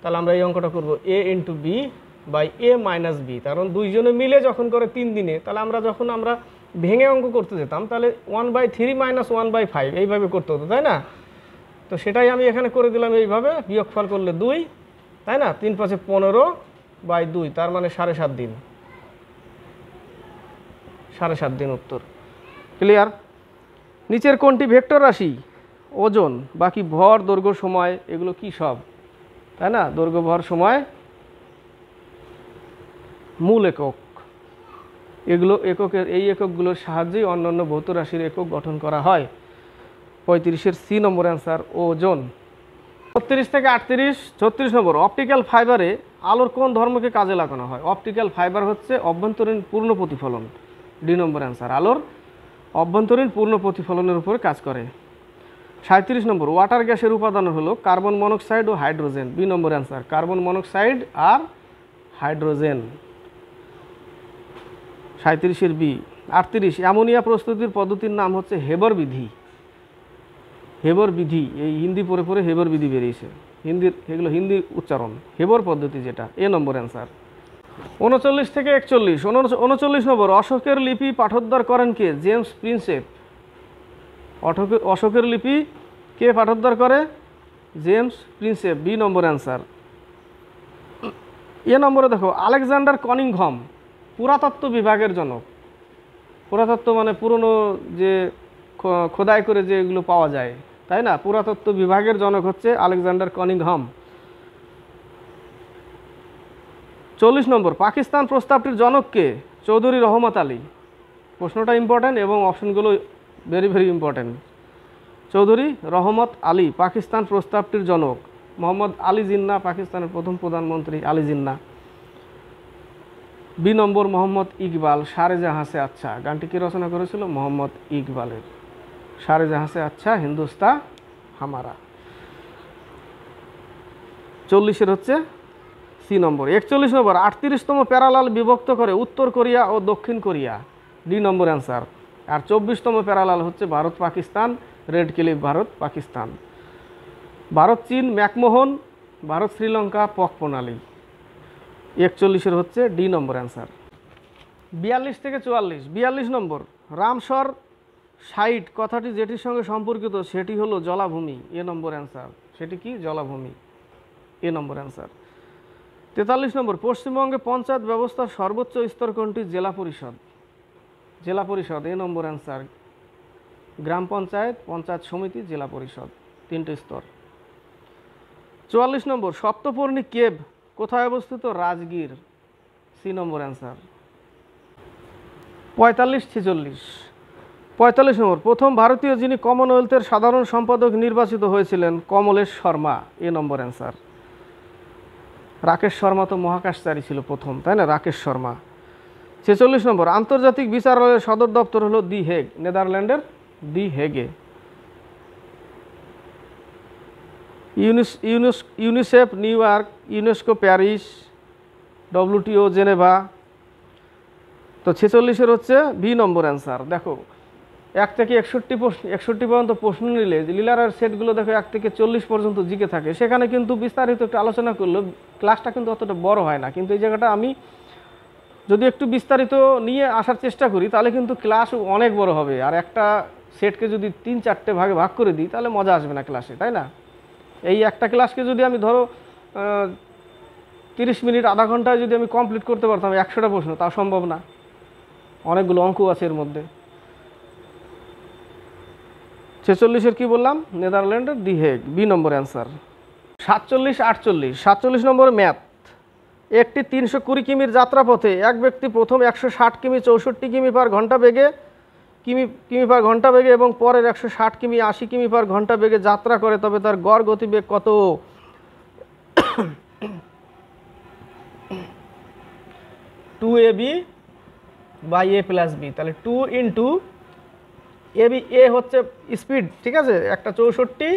তাহলে আমরা এই অঙ্কটা করব A into B by A minus B কারণ দুইজনে মিলে যখন করে তিন দিনে তাহলে আমরা যখন আমরা ভেঙে অঙ্ক করতে যেতাম তাহলে one by three minus one by five এইভাবে করতে হতো তাই না তো সেটাই আমি এখানে করে দিলাম এইভাবে বিয়োগফল করলে দুই তাই না তিন পাঁচে পনেরো বাই দুই তার মানে সাড়ে সাত দিন সাড়ে সাত দিন উত্তর ক্লিয়ার নিচের কোনটি ভেক্টর রাশি ওজন বাকি ভর দৈর্ঘ্য সময় এগুলো কি সব তাই না দৈর্ঘ্য ভর সময় মূল একক এগুলো এককের এই এককগুলোর সাহায্যেই অন্যান্য ভৌত রাশির একক গঠন করা হয় পঁয়ত্রিশের সি নম্বর অ্যান্সার ওজন ছত্রিশ থেকে আটত্রিশ ছত্রিশ নম্বর অপটিক্যাল ফাইবারে আলোর কোন ধর্মকে কাজে লাগানো হয় অপটিক্যাল ফাইবার হচ্ছে অভ্যন্তরীণ পূর্ণ প্রতিফলন ডি নম্বর অ্যান্সার আলোর অভ্যন্তরীণ পূর্ণ প্রতিফলনের উপর কাজ করে সাঁত্রিশ নম্বর ওয়াটার গ্যাসের উপাদান হলো কার্বন মনোক্সাইড ও হাইড্রোজেন বি নম্বর অ্যান্সার কার্বন মনোক্সাইড আর হাইড্রোজেন সাঁত্রিশের বি আটত্রিশ অ্যামোনিয়া প্রস্তুতির পদ্ধতির নাম হচ্ছে হেবর বিধি হেবর বিধি এই হিন্দি পরে পরে হেবর বিধি বেরিয়েছে হিন্দির এগুলো হিন্দি উচ্চারণ হেবর পদ্ধতি যেটা এ নম্বর অ্যান্সার উনচল্লিশ থেকে একচল্লিশ উনচল্লিশ নম্বর অশোকের লিপি পাঠোদ্ধার করেন কে জেমস প্রিন্সেপ অশোকের অশোকের লিপি কে পাঠোদ্ধার করে জেমস প্রিন্সেপ বি নম্বর অ্যান্সার এ নম্বরে দেখো আলেকজান্ডার কনিংঘম পুরাতত্ত্ব বিভাগের জনক পুরাতত্ত্ব মানে পুরনো যে খোদাই করে যে এগুলো পাওয়া যায় তাই না পুরাতত্ত্ব বিভাগের জনক হচ্ছে আলেকজান্ডার কনিংহাম চল্লিশ নম্বর পাকিস্তান প্রস্তাবটির জনককে চৌধুরী রহমত আলী প্রশ্নটা ইম্পর্ট্যান্ট এবং অপশনগুলো ভেরি ভেরি ইম্পর্ট্যান্ট চৌধুরী রহমত আলী পাকিস্তান প্রস্তাবটির জনক মোহাম্মদ আলী জিন্না পাকিস্তানের প্রথম প্রধানমন্ত্রী আলী জিন্না বি নম্বর মোহাম্মদ ইকবাল সারে জাহাসে আচ্ছা গানটি কি রচনা করেছিল মোহাম্মদ ইকবালের সারে জাহাসে আচ্ছা হিন্দুস্তা হামারা চল্লিশের হচ্ছে সি নম্বর একচল্লিশ নম্বর আটত্রিশতম প্যারালাল বিভক্ত করে উত্তর কোরিয়া ও দক্ষিণ কোরিয়া দুই নম্বর অ্যান্সার আর চব্বিশতম প্যারালাল হচ্ছে ভারত পাকিস্তান রেড কিলিপ ভারত পাকিস্তান ভারত চীন ম্যাকমোহন ভারত শ্রীলঙ্কা পক প্রণালী একচল্লিশের হচ্ছে ডি নম্বর অ্যান্সার বিয়াল্লিশ থেকে চুয়াল্লিশ বিয়াল্লিশ নম্বর রামসর সাইট কথাটি যেটির সঙ্গে সম্পর্কিত সেটি হলো জলাভূমি এ নম্বর অ্যান্সার সেটি কি জলাভূমি এ নম্বর অ্যান্সার তেতাল্লিশ নম্বর পশ্চিমবঙ্গে পঞ্চায়েত ব্যবস্থার সর্বোচ্চ স্তর কোনটি জেলা পরিষদ জেলা পরিষদ এ নম্বর অ্যান্সার গ্রাম পঞ্চায়েত পঞ্চায়েত সমিতি জেলা পরিষদ তিনটি স্তর চুয়াল্লিশ নম্বর সপ্তপর্ণী কেব কোথায় অবস্থিত রাজগীর সি নম্বর অ্যান্সার পঁয়তাল্লিশ ছেচল্লিশ পঁয়তাল্লিশ নম্বর প্রথম ভারতীয় যিনি কমনওয়েলথের সাধারণ সম্পাদক নির্বাচিত হয়েছিলেন কমলেশ শর্মা এ নম্বর অ্যান্সার রাকেশ শর্মা তো মহাকাশচারী ছিল প্রথম তাই না রাকেশ শর্মা ছেচল্লিশ নম্বর আন্তর্জাতিক বিচারালয়ের সদর দপ্তর হলো দি হেগ নেদারল্যান্ডের দি হেগে ইউনিস ইউনিস UNICEF New York UNESCO Paris WTO Geneva তো ছেচল্লিশের হচ্ছে বি নম্বর অ্যান্সার দেখো এক থেকে একষট্টি একষট্টি পর্যন্ত প্রশ্ন নিলে লিলারার সেটগুলো দেখো এক থেকে চল্লিশ পর্যন্ত জিকে থাকে সেখানে কিন্তু বিস্তারিত একটু আলোচনা করলো ক্লাসটা কিন্তু অতটা বড় হয় না কিন্তু এই জায়গাটা আমি যদি একটু বিস্তারিত নিয়ে আসার চেষ্টা করি তাহলে কিন্তু ক্লাস অনেক বড় হবে আর একটা সেটকে যদি তিন চারটে ভাগে ভাগ করে দিই তাহলে মজা আসবে না ক্লাসে তাই না এই একটা ক্লাসকে যদি আমি ধরো তিরিশ মিনিট আধা ঘন্টায় যদি আমি কমপ্লিট করতে পারতাম একশোটা প্রশ্ন তা সম্ভব না অনেকগুলো অঙ্ক আছে এর মধ্যে ছেচল্লিশের কি বললাম নেদারল্যান্ডের দি হেগ বি নম্বর অ্যান্সার সাতচল্লিশ আটচল্লিশ সাতচল্লিশ নম্বর ম্যাথ একটি তিনশো কুড়ি কিমির যাত্রাপথে এক ব্যক্তি প্রথম একশো ষাট কিমি চৌষট্টি কিমি পার ঘন্টা বেগে কিমি কিমি পার ঘন্টা বেগে এবং পরের একশো ষাট কিমি আশি কিমি পার ঘন্টা বেগে যাত্রা করে তবে তার গড় গতিবেগ কত two A B by A plus B তাহলে two into A B A হচ্ছে স্পিড ঠিক আছে একটা চৌষট্টি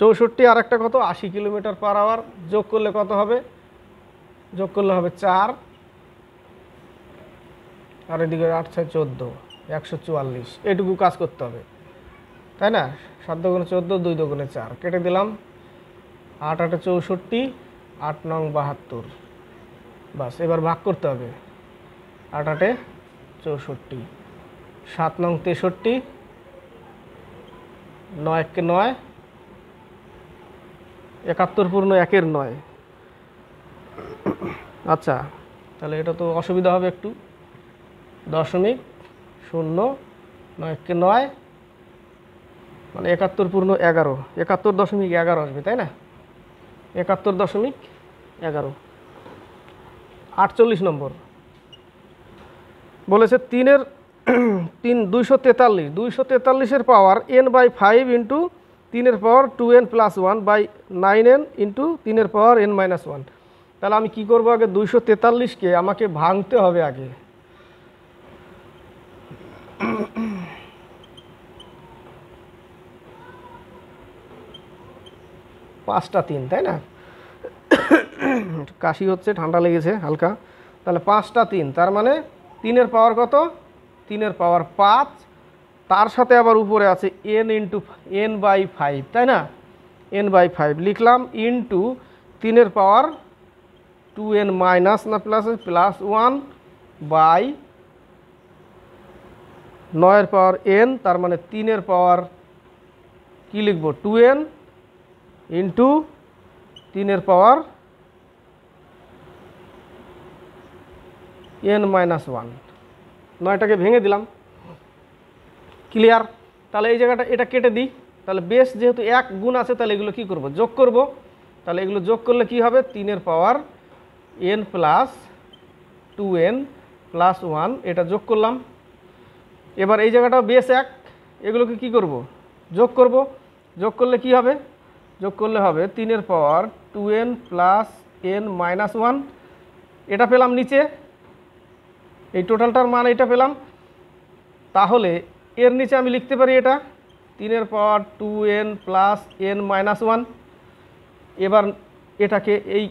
চৌষট্টি আর একটা কত আশি কিলোমিটার পার আওয়ার যোগ করলে কত হবে যোগ করলে হবে চার আর এদিকে আট ছয় চোদ্দো একশো চুয়াল্লিশ এটুকু কাজ করতে হবে তাই না সাত দোকানে চোদ্দো দুই দোকানে চার কেটে দিলাম আট আটে চৌষট্টি আট নং বাহাত্তর বাস এবার ভাগ করতে হবে আট আটে চৌষট্টি সাত নং তেষট্টি নয় এককে নয় একাত্তর পূর্ণ একের নয় আচ্ছা তাহলে এটা তো অসুবিধা হবে একটু দশমিক শূন্য নয় এককে নয় মানে একাত্তর পূর্ণ এগারো একাত্তর দশমিক এগারো আসবে তাই না একাত্তর দশমিক এগারো আটচল্লিশ নম্বর বলেছে তিনের তিন দুইশো তেতাল্লিশ দুইশো তেতাল্লিশের power N by five into তিনের power two N plus one by nine N into তিনের পাওয়ার এন মাইনাস ওয়ান তাহলে আমি কি করব আগে দুইশো তেতাল্লিশকে আমাকে ভাঙতে হবে আগে পাঁচটা তিন তাই না কাশি হচ্ছে ঠান্ডা লেগেছে হালকা তাহলে পাঁচটা তিন তার মানে তিনের পাওয়ার কত তিনের পাওয়ার পাঁচ তার সাথে আবার উপরে আছে N into N by five তাই না এন বাই ফাইভ লিখলাম ইন্টু তিনের পাওয়ার টু এন মাইনাস না প্লাস প্লাস ওয়ান বাই নয়ের পাওয়ার এন তার মানে তিনের পাওয়ার কী লিখব টু এন ইন্টু তিনের পাওয়ার এন মাইনাস ওয়ান নয়টাকে ভেঙে দিলাম ক্লিয়ার তাহলে এই জায়গাটা এটা কেটে দিই তাহলে বেশ যেহেতু এক গুণ আছে তাহলে এগুলো কী করবো যোগ করব তাহলে এগুলো যোগ করলে কি হবে তিনের power N plus two N plus one এটা যোগ করলাম এবার এই জায়গাটাও বেশ এক এগুলোকে কি করব যোগ করব যোগ করলে কি হবে যোগ করলে হবে তিনের power two N plus N minus one এটা পেলাম নিচে এই টোটালটার মান এটা পেলাম তাহলে এর নিচে আমি লিখতে পারি এটা তিনের power two N plus N minus one এবার এটাকে এই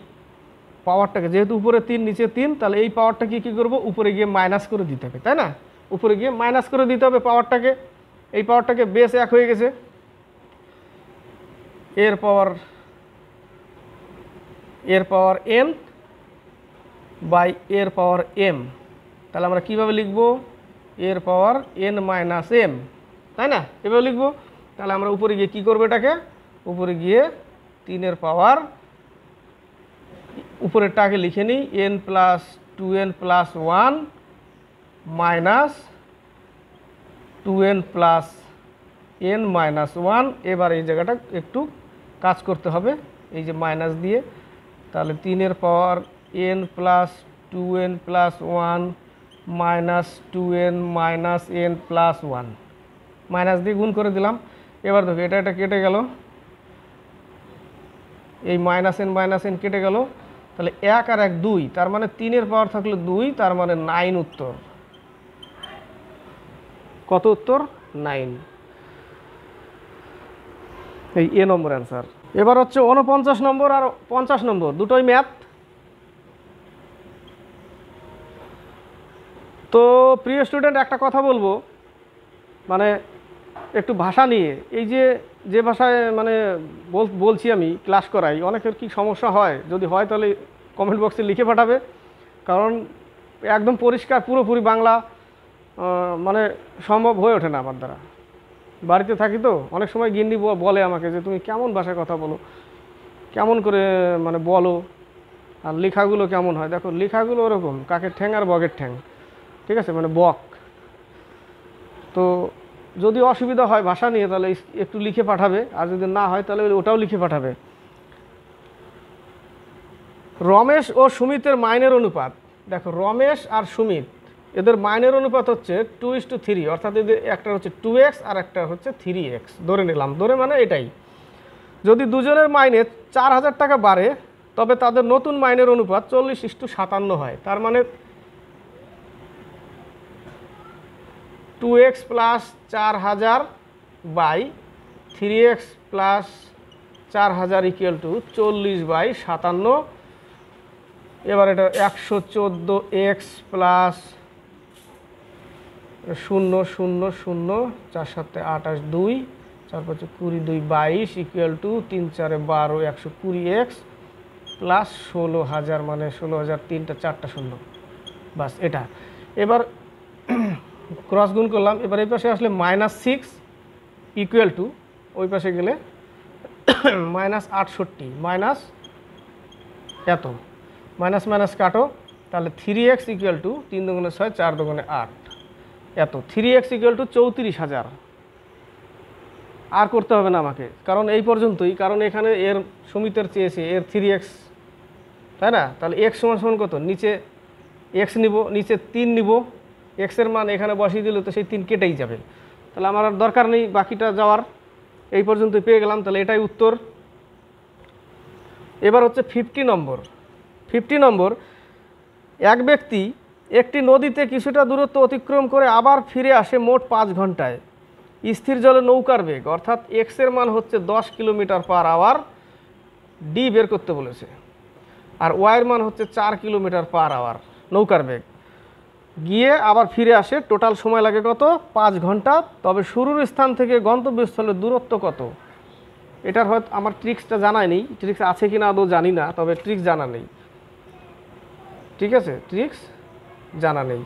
পাওয়ারটাকে যেহেতু উপরে তিন নিচে তিন তাহলে এই পাওয়ারটাকে কী করবো উপরে গিয়ে মাইনাস করে দিতে হবে তাই না উপরে গিয়ে মাইনাস করে দিতে হবে পাওয়ারটাকে এই পাওয়ারটাকে বেশ এক হয়ে গেছে এর পাওয়ার এর পাওয়ার এম বাই এর পাওয়ার এম তাহলে আমরা কীভাবে লিখব এর পাওয়ার এন মাইনাস এম তাই না এভাবে লিখব তাহলে আমরা উপরে গিয়ে কী করবো এটাকে উপরে গিয়ে তিনের পাওয়ার উপরেরটাকে লিখে নিই N plus two N plus one minus two N plus N minus one এবার এই জায়গাটা একটু কাজ করতে হবে এই যে মাইনাস দিয়ে তাহলে তিনের power N plus two N plus one minus two N minus N plus one minus দিয়ে গুণ করে দিলাম এবার দেখো এটা এটা কেটে গেল এই মাইনাস এন মাইনাস এন কেটে গেল তাহলে এক আর এক দুই তার মানে তিনের পাওয়ার থাকলে দুই তার মানে নাইন উত্তর কত উত্তর নাইন এই এ নম্বর অ্যান্সার এবার হচ্ছে উনপঞ্চাশ নম্বর আর পঞ্চাশ নম্বর দুটোই ম্যাথ তো প্রিয় স্টুডেন্ট একটা কথা বলবো মানে একটু ভাষা নিয়ে এই যে যে ভাষায় মানে বল বলছি আমি ক্লাস করাই অনেকের কি সমস্যা হয় যদি হয় তাহলে কমেন্ট বক্সে লিখে পাঠাবে কারণ একদম পরিষ্কার পুরোপুরি বাংলা মানে সম্ভব হয়ে ওঠে না আমার দ্বারা বাড়িতে থাকি তো অনেক সময় গিন্নি বলে আমাকে যে তুমি কেমন ভাষায় কথা বলো কেমন করে মানে বলো আর লেখাগুলো কেমন হয় দেখো লেখাগুলো ওরকম কাকের ঠ্যাং আর বগের ঠ্যাং ঠিক আছে মানে বক তো যদি অসুবিধা হয় ভাষা নিয়ে তাহলে একটু লিখে পাঠাবে আর যদি না হয় তাহলে ওটাও লিখে পাঠাবে রমেশ ও সুমিতের মাইনের অনুপাত দেখো রমেশ আর সুমিত এদের মাইনের অনুপাত হচ্ছে টু ইস টু থ্রি অর্থাৎ এদের একটা হচ্ছে টু এক্স আর একটা হচ্ছে থ্রি এক্স ধরে নিলাম ধরে মানে এটাই যদি দুজনের মাইনে চার হাজার টাকা বাড়ে তবে তাদের নতুন মাইনের অনুপাত চল্লিশ ইস টু সাতান্ন হয় তার মানে টু এক্স প্লাস চার হাজার বাই থ্রি এক্স প্লাস চার হাজার ইকুয়াল টু চল্লিশ বাই সাতান্ন এবার এটা একশো চোদ্দো এক্স প্লাস শূন্য শূন্য শূন্য চার সাথে আঠাশ দুই চার পাঁচ কুড়ি দুই বাইশ ইকুয়াল টু তিন চারে বারো একশো কুড়ি এক্স প্লাস ষোলো হাজার মানে ষোলো হাজার তিনটা চারটা শূন্য বাস এটা এবার ক্রস গুণ করলাম এবার এই পাশে আসলে মাইনাস সিক্স ইকুয়াল টু ওই পাশে গেলে মাইনাস আটষট্টি মাইনাস এত মাইনাস মাইনাস কাটো তাহলে থ্রি এক্স ইকুয়াল টু তিন দোকানে ছয় চার দোকানে আট এত থ্রি এক্স ইকুয়াল টু চৌত্রিশ হাজার আর করতে হবে না আমাকে কারণ এই পর্যন্তই কারণ এখানে এর সুমিতের চেয়েছে এর থ্রি এক্স তাই না তাহলে এক্স সমান সমান কত নিচে এক্স নিব নিচে তিন নিব এক্সের মান এখানে বসিয়ে দিলে তো সেই তিন কেটেই যাবে তাহলে আমার আর দরকার নেই বাকিটা যাওয়ার এই পর্যন্ত পেয়ে গেলাম তাহলে এটাই উত্তর এবার হচ্ছে ফিফটি নম্বর ফিফটি নম্বর এক ব্যক্তি একটি নদীতে কিছুটা দূরত্ব অতিক্রম করে আবার ফিরে আসে মোট পাঁচ ঘন্টায় স্থির জলে নৌকার বেগ অর্থাৎ এক্সের মান হচ্ছে দশ কিলোমিটার পার আওয়ার ডি বের করতে বলেছে আর ওয়াইয়ের মান হচ্ছে চার কিলোমিটার পার আওয়ার নৌকার বেগ গিয়ে আবার ফিরে আসে টোটাল সময় লাগে কত পাঁচ ঘন্টা তবে শুরুর স্থান থেকে গন্তব্যস্থলের দূরত্ব কত এটার হয়তো আমার ট্রিক্সটা জানাই নেই ট্রিক্স আছে কি না আদৌ জানি না তবে ট্রিক্স জানা নেই ঠিক আছে ট্রিক্স জানা নেই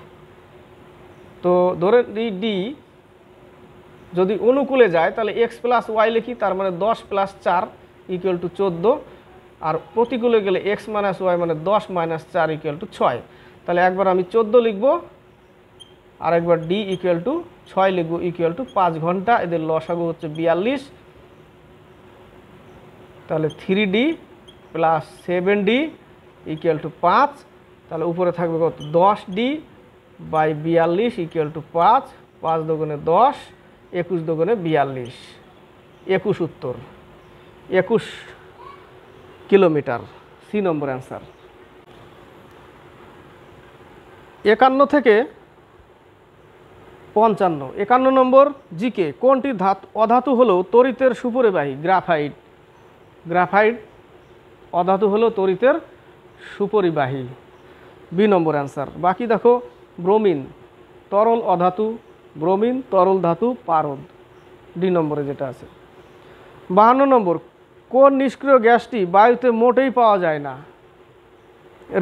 তো ধরেন এই ডি যদি অনুকূলে যায় তাহলে এক্স প্লাস ওয়াই লিখি তার মানে দশ প্লাস চার ইকুয়াল টু চোদ্দো আর প্রতিকূলে গেলে এক্স মাইনাস ওয়াই মানে দশ মাইনাস চার ইকুয়াল টু ছয় তাহলে একবার আমি চোদ্দো লিখবো আর একবার ডি ইকুয়াল টু ছয় লিখবো ইকুয়াল টু পাঁচ ঘন্টা এদের লসাগু হচ্ছে বিয়াল্লিশ তাহলে three D plus seven D equal to পাঁচ তাহলে উপরে থাকবে কত দশ ডি বাই বিয়াল্লিশ ইকুয়াল টু পাঁচ পাঁচ দোকানে দশ একুশ দোকানে বিয়াল্লিশ একুশ উত্তর একুশ কিলোমিটার সি নম্বর অ্যান্সার একান্ন থেকে পঞ্চান্ন একান্ন নম্বর জিকে কোনটি ধাত অধাতু হল তরিতের সুপরিবাহী গ্রাফাইট গ্রাফাইট অধাতু হল তরিতের সুপরিবাহী বি নম্বর অ্যান্সার বাকি দেখো ব্রোমিন তরল অধাতু ব্রোমিন তরল ধাতু পারদ ডি নম্বরে যেটা আছে বাহান্ন নম্বর কোন নিষ্ক্রিয় গ্যাসটি বায়ুতে মোটেই পাওয়া যায় না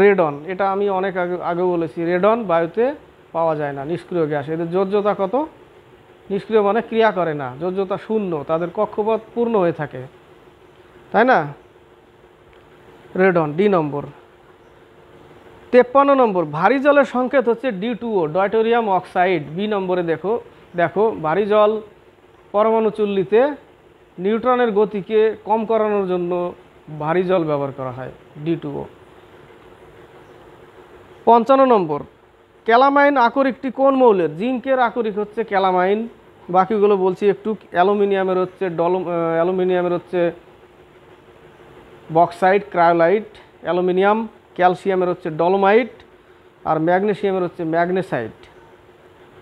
রেডন এটা আমি অনেক আগে আগে বলেছি রেডন বায়ুতে পাওয়া যায় না নিষ্ক্রিয় গ্যাস এদের যোজ্যতা কত নিষ্ক্রিয় মানে ক্রিয়া করে না যোজ্যতা শূন্য তাদের কক্ষপথ পূর্ণ হয়ে থাকে তাই না রেডন ডি নম্বর তেপ্পান্ন নম্বর ভারী জলের সংকেত হচ্ছে D two O deuterium oxide B নম্বরে দেখো দেখো ভারী জল পরমাণু চুল্লিতে নিউট্রনের গতিকে কম করানোর জন্য ভারী জল ব্যবহার করা হয় ডি টুও পঞ্চান্ন নম্বর ক্যালামাইন আকরিকটি কোন মৌলের জিঙ্কের আকরিক হচ্ছে ক্যালামাইন বাকিগুলো বলছি একটু অ্যালুমিনিয়ামের হচ্ছে ডল অ্যালুমিনিয়ামের হচ্ছে বক্সাইড ক্রায়োলাইট অ্যালুমিনিয়াম ক্যালসিয়ামের হচ্ছে ডলোমাইট আর ম্যাগনেশিয়ামের হচ্ছে ম্যাগনেসাইট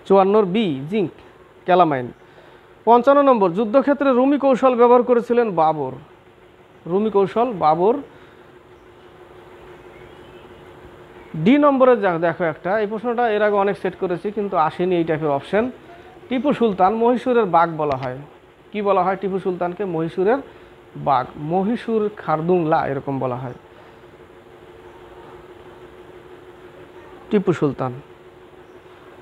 চুয়ান্নর বি জিঙ্ক ক্যালামাইন পঞ্চান্ন নম্বর যুদ্ধক্ষেত্রে রুমি কৌশল ব্যবহার করেছিলেন বাবর রুমি কৌশল বাবর ডি নম্বরে দেখো একটা এই প্রশ্নটা এর আগে অনেক সেট করেছি কিন্তু আসেনি এই টাইপের অপশান টিপু সুলতান মহীশূরের বাঘ বলা হয় কি বলা হয় টিপু সুলতানকে মহীশূরের বাঘ মহীশূর খারদুংলা এরকম বলা হয় টিপু সুলতান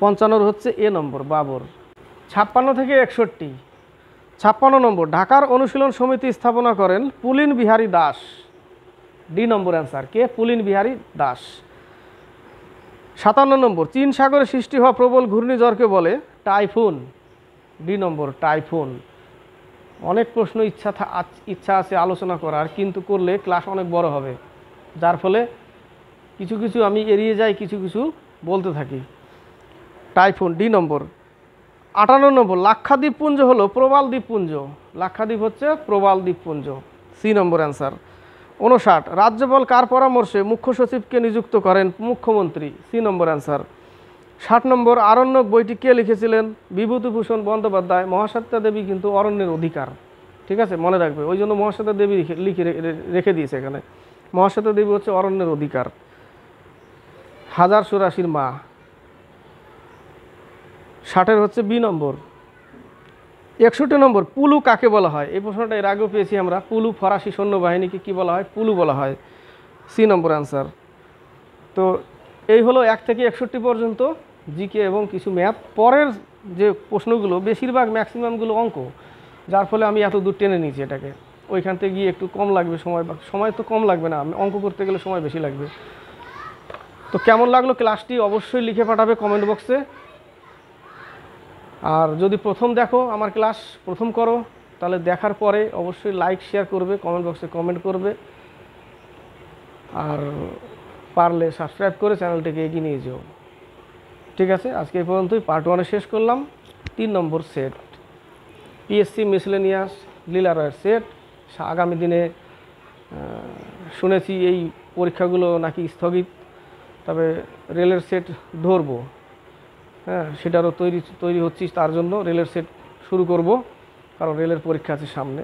পঞ্চান্নর হচ্ছে এ নম্বর বাবর ছাপ্পান্ন থেকে একষট্টি ছাপ্পান্ন নম্বর ঢাকার অনুশীলন সমিতি স্থাপনা করেন পুলিন বিহারী দাস ডি নম্বর অ্যান্সার কে পুলিন বিহারী দাস সাতান্ন নম্বর চীন সাগরে সৃষ্টি হওয়া প্রবল ঘূর্ণিঝড়কে বলে টাইফুন ডি নম্বর টাইফুন অনেক প্রশ্ন ইচ্ছা ইচ্ছা আছে আলোচনা করার কিন্তু করলে ক্লাস অনেক বড় হবে যার ফলে কিছু কিছু আমি এড়িয়ে যাই কিছু কিছু বলতে থাকি টাইফুন ডি নম্বর আটান্ন নম্বর লাক্ষাদ্বীপপুঞ্জ হলো প্রবাল দ্বীপপুঞ্জ লাক্ষাদ্বীপ হচ্ছে প্রবাল দ্বীপপুঞ্জ সি নম্বর অ্যান্সার উনষাট রাজ্যপাল কার পরামর্শে মুখ্য সচিবকে নিযুক্ত করেন মুখ্যমন্ত্রী সি নম্বর অ্যান্সার ষাট নম্বর আরণ্যক বইটি কে লিখেছিলেন বিভূতিভূষণ বন্দ্যোপাধ্যায় মহাসত্যা দেবী কিন্তু অরণ্যের অধিকার ঠিক আছে মনে রাখবে ওই জন্য মহাসত্যা দেবী লিখে রেখে দিয়েছে এখানে মহাসত্যা দেবী হচ্ছে অরণ্যের অধিকার হাজার চুরাশির মা ষাটের হচ্ছে বি নম্বর একষট্টি নম্বর পুলু কাকে বলা হয় এই প্রশ্নটা এর আগেও পেয়েছি আমরা পুলু ফরাসি সৈন্যবাহিনীকে কি বলা হয় পুলু বলা হয় সি নম্বর অ্যান্সার তো এই হলো এক থেকে একষট্টি পর্যন্ত জিকে এবং কিছু ম্যাথ পরের যে প্রশ্নগুলো বেশিরভাগ ম্যাক্সিমামগুলো অঙ্ক যার ফলে আমি এত দূর টেনে নিয়েছি এটাকে ওইখান থেকে গিয়ে একটু কম লাগবে সময় সময় তো কম লাগবে না অঙ্ক করতে গেলে সময় বেশি লাগবে তো কেমন লাগলো ক্লাসটি অবশ্যই লিখে পাঠাবে কমেন্ট বক্সে আর যদি প্রথম দেখো আমার ক্লাস প্রথম করো তাহলে দেখার পরে অবশ্যই লাইক শেয়ার করবে কমেন্ট বক্সে কমেন্ট করবে আর পারলে সাবস্ক্রাইব করে চ্যানেলটিকে এগিয়ে নিয়ে যাও ঠিক আছে আজকে এই পর্যন্তই পার্ট ওয়ানে শেষ করলাম তিন নম্বর সেট পিএসসি মিসলেনিয়াস লীলারয়ের সেট আগামী দিনে শুনেছি এই পরীক্ষাগুলো নাকি স্থগিত তবে রেলের সেট ধরবো হ্যাঁ সেটারও তৈরি তৈরি হচ্ছি তার জন্য রেলের সেট শুরু করব কারণ রেলের পরীক্ষা আছে সামনে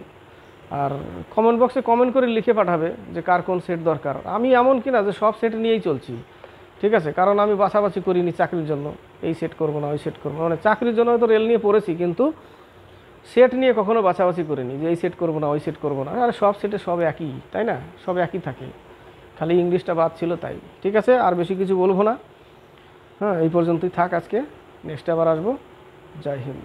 আর কমেন্ট বক্সে কমেন্ট করে লিখে পাঠাবে যে কার কোন সেট দরকার আমি এমন কি না যে সব সেট নিয়েই চলছি ঠিক আছে কারণ আমি বাছাবাছি করিনি চাকরির জন্য এই সেট করব না ওই সেট করবো মানে চাকরির জন্য হয়তো রেল নিয়ে পড়েছি কিন্তু সেট নিয়ে কখনো বাছাবাছি করিনি যে এই সেট করব না ওই সেট করব না আর সব সেটে সব একই তাই না সব একই থাকে খালি ইংলিশটা বাদ ছিল তাই ঠিক আছে আর বেশি কিছু বলবো না হ্যাঁ এই পর্যন্তই থাক আজকে নেক্সট আবার আসবো জয় হিন্দ